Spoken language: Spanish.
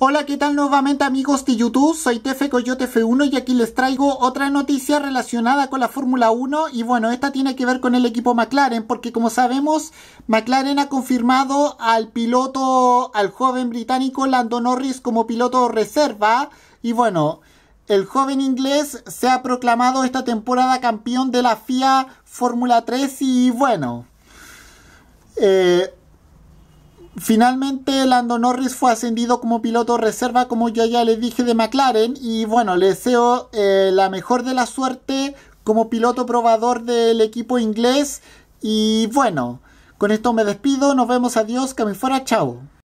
Hola, ¿qué tal nuevamente amigos de YouTube? Soy Tefe Coyote F1 y aquí les traigo otra noticia relacionada con la Fórmula 1 y bueno, esta tiene que ver con el equipo McLaren porque como sabemos, McLaren ha confirmado al piloto, al joven británico Lando Norris como piloto reserva y bueno, el joven inglés se ha proclamado esta temporada campeón de la FIA Fórmula 3 y bueno... Eh, Finalmente, Lando Norris fue ascendido como piloto reserva, como yo ya les dije, de McLaren. Y bueno, le deseo eh, la mejor de la suerte como piloto probador del equipo inglés. Y bueno, con esto me despido. Nos vemos. Adiós. me fuera. Chao.